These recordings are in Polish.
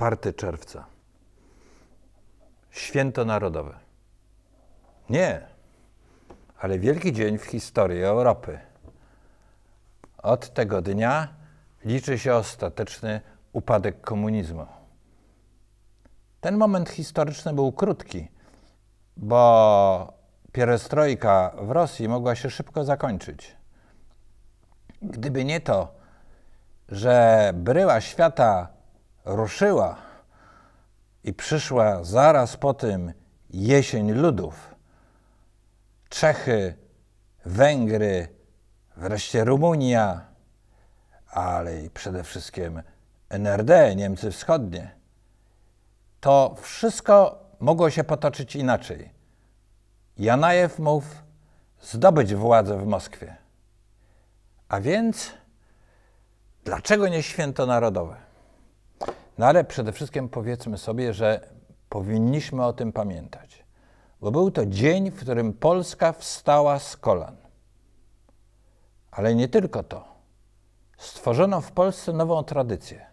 4 czerwca. Święto narodowe. Nie, ale wielki dzień w historii Europy. Od tego dnia liczy się ostateczny upadek komunizmu. Ten moment historyczny był krótki, bo pierestrojka w Rosji mogła się szybko zakończyć. Gdyby nie to, że bryła świata ruszyła i przyszła zaraz po tym jesień ludów. Czechy, Węgry, wreszcie Rumunia, ale i przede wszystkim NRD, Niemcy Wschodnie. To wszystko mogło się potoczyć inaczej. Janajew mów, zdobyć władzę w Moskwie. A więc dlaczego nie święto narodowe? No ale przede wszystkim powiedzmy sobie, że powinniśmy o tym pamiętać, bo był to dzień, w którym Polska wstała z kolan. Ale nie tylko to. Stworzono w Polsce nową tradycję.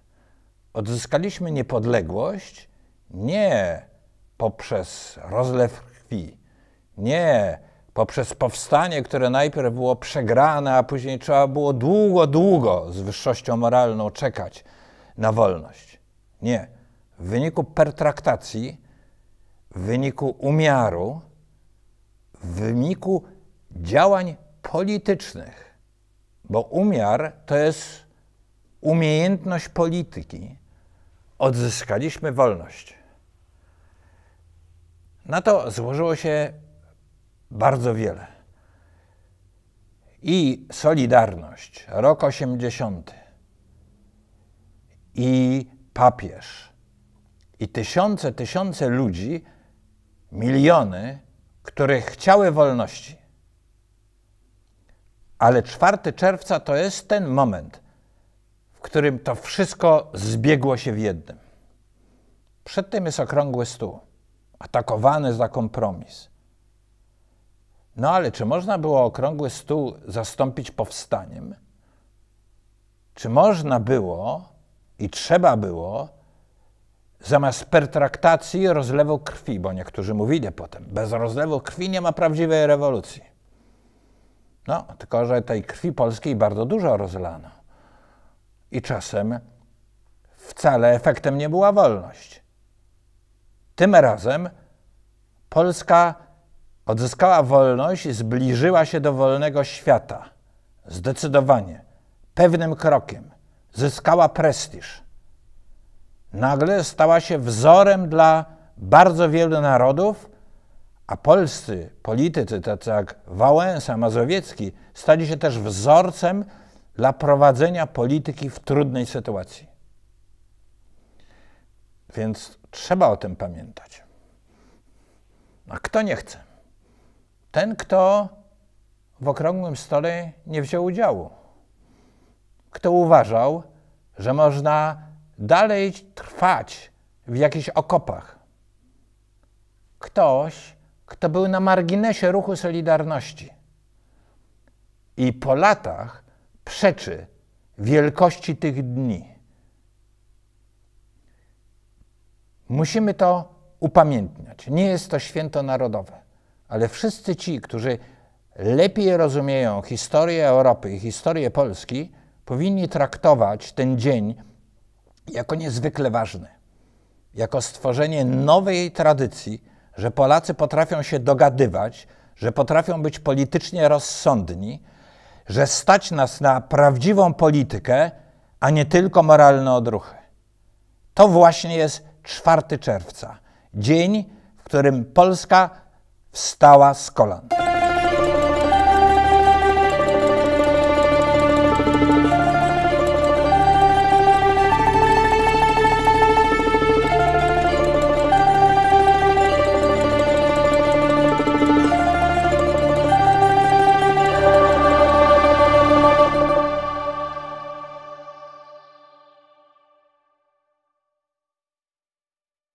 Odzyskaliśmy niepodległość nie poprzez rozlew krwi, nie poprzez powstanie, które najpierw było przegrane, a później trzeba było długo, długo z wyższością moralną czekać na wolność. Nie. W wyniku pertraktacji, w wyniku umiaru, w wyniku działań politycznych. Bo umiar to jest umiejętność polityki. Odzyskaliśmy wolność. Na to złożyło się bardzo wiele. I Solidarność, rok 80. I papież i tysiące, tysiące ludzi, miliony, które chciały wolności. Ale 4 czerwca to jest ten moment, w którym to wszystko zbiegło się w jednym. Przed tym jest okrągły stół, atakowany za kompromis. No ale czy można było okrągły stół zastąpić powstaniem? Czy można było i trzeba było zamiast pertraktacji rozlewu krwi, bo niektórzy mówili potem, bez rozlewu krwi nie ma prawdziwej rewolucji. No, tylko że tej krwi polskiej bardzo dużo rozlano. I czasem wcale efektem nie była wolność. Tym razem Polska odzyskała wolność i zbliżyła się do wolnego świata. Zdecydowanie, pewnym krokiem zyskała prestiż. Nagle stała się wzorem dla bardzo wielu narodów, a polscy politycy, tacy jak Wałęsa, Mazowiecki, stali się też wzorcem dla prowadzenia polityki w trudnej sytuacji. Więc trzeba o tym pamiętać. A kto nie chce? Ten, kto w okrągłym stole nie wziął udziału kto uważał, że można dalej trwać w jakichś okopach. Ktoś, kto był na marginesie ruchu Solidarności i po latach przeczy wielkości tych dni. Musimy to upamiętniać. Nie jest to święto narodowe, ale wszyscy ci, którzy lepiej rozumieją historię Europy i historię Polski, powinni traktować ten dzień jako niezwykle ważny, jako stworzenie nowej tradycji, że Polacy potrafią się dogadywać, że potrafią być politycznie rozsądni, że stać nas na prawdziwą politykę, a nie tylko moralne odruchy. To właśnie jest 4 czerwca, dzień, w którym Polska wstała z kolan.